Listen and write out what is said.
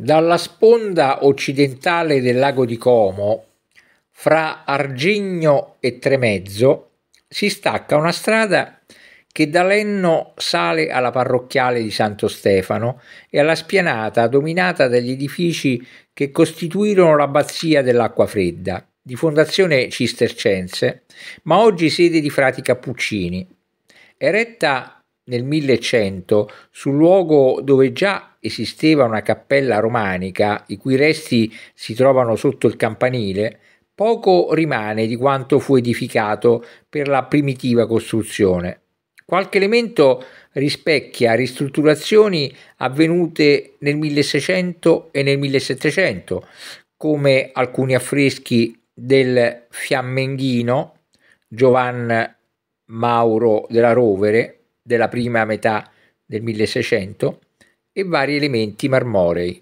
Dalla sponda occidentale del lago di Como, fra Argigno e Tremezzo, si stacca una strada che da Lenno sale alla parrocchiale di Santo Stefano e alla spianata dominata dagli edifici che costituirono l'abbazia dell'acqua fredda, di fondazione cistercense, ma oggi sede di frati cappuccini, eretta nel 1100 sul luogo dove già esisteva una cappella romanica, i cui resti si trovano sotto il campanile, poco rimane di quanto fu edificato per la primitiva costruzione. Qualche elemento rispecchia ristrutturazioni avvenute nel 1600 e nel 1700, come alcuni affreschi del fiammenghino Giovan Mauro della Rovere della prima metà del 1600 e vari elementi marmorei.